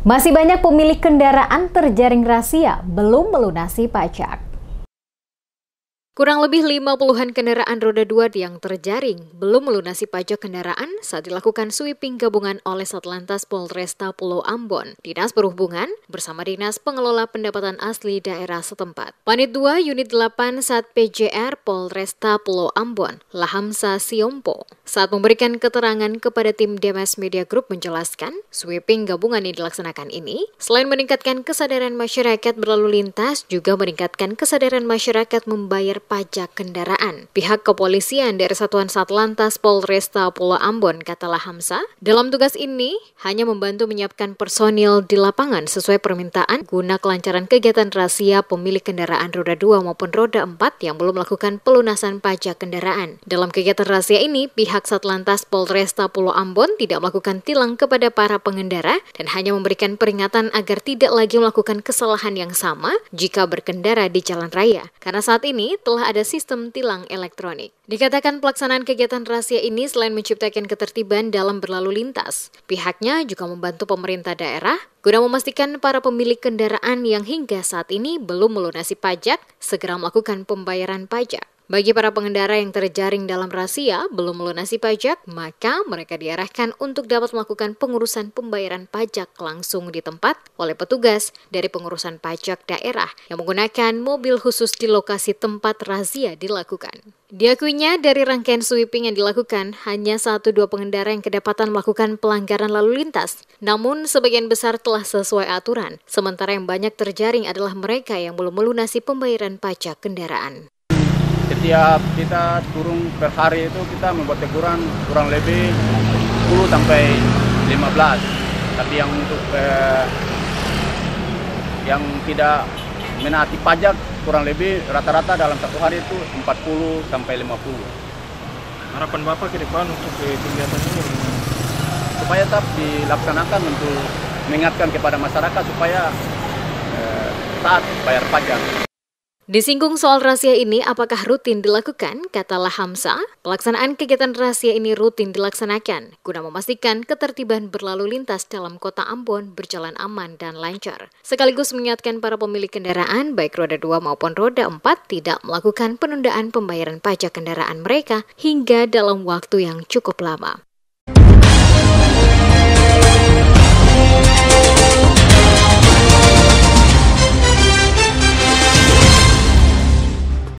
Masih banyak pemilik kendaraan terjaring rahasia belum melunasi pajak. Kurang lebih 50-an kendaraan roda dua yang terjaring belum melunasi pajak kendaraan saat dilakukan sweeping gabungan oleh Satlantas Polresta Pulau Ambon, Dinas Perhubungan bersama Dinas Pengelola Pendapatan Asli Daerah setempat. Panit 2 Unit 8 Sat PJR Polresta Pulau Ambon, Lahamsa Siompo, saat memberikan keterangan kepada tim Demes Media Group menjelaskan, sweeping gabungan yang dilaksanakan ini selain meningkatkan kesadaran masyarakat berlalu lintas juga meningkatkan kesadaran masyarakat membayar pajak kendaraan. Pihak kepolisian dari Satuan Satlantas Polresta Pulau Ambon, katalah Hamsa, dalam tugas ini hanya membantu menyiapkan personil di lapangan sesuai permintaan guna kelancaran kegiatan rahasia pemilik kendaraan roda 2 maupun roda 4 yang belum melakukan pelunasan pajak kendaraan. Dalam kegiatan rahasia ini, pihak Satlantas Polresta Pulau Ambon tidak melakukan tilang kepada para pengendara dan hanya memberikan peringatan agar tidak lagi melakukan kesalahan yang sama jika berkendara di jalan raya. Karena saat ini telah ada sistem tilang elektronik. Dikatakan pelaksanaan kegiatan rahasia ini selain menciptakan ketertiban dalam berlalu lintas, pihaknya juga membantu pemerintah daerah guna memastikan para pemilik kendaraan yang hingga saat ini belum melunasi pajak segera melakukan pembayaran pajak. Bagi para pengendara yang terjaring dalam rahasia belum melunasi pajak, maka mereka diarahkan untuk dapat melakukan pengurusan pembayaran pajak langsung di tempat oleh petugas dari pengurusan pajak daerah yang menggunakan mobil khusus di lokasi tempat razia dilakukan. Diakuinya dari rangkaian sweeping yang dilakukan, hanya satu dua pengendara yang kedapatan melakukan pelanggaran lalu lintas. Namun, sebagian besar telah sesuai aturan, sementara yang banyak terjaring adalah mereka yang belum melunasi pembayaran pajak kendaraan setiap kita turun per hari itu kita membuat teguran kurang lebih 10 sampai 15 tapi yang untuk eh, yang tidak menaati pajak kurang lebih rata-rata dalam satu hari itu 40 sampai 50 harapan Bapak ke depan untuk kegiatan ini supaya tetap dilaksanakan untuk mengingatkan kepada masyarakat supaya eh, taat bayar pajak Disinggung soal rahasia ini, apakah rutin dilakukan? Katalah Hamsa, pelaksanaan kegiatan rahasia ini rutin dilaksanakan guna memastikan ketertiban berlalu lintas dalam kota Ambon berjalan aman dan lancar. Sekaligus mengingatkan para pemilik kendaraan, baik roda 2 maupun roda 4, tidak melakukan penundaan pembayaran pajak kendaraan mereka hingga dalam waktu yang cukup lama.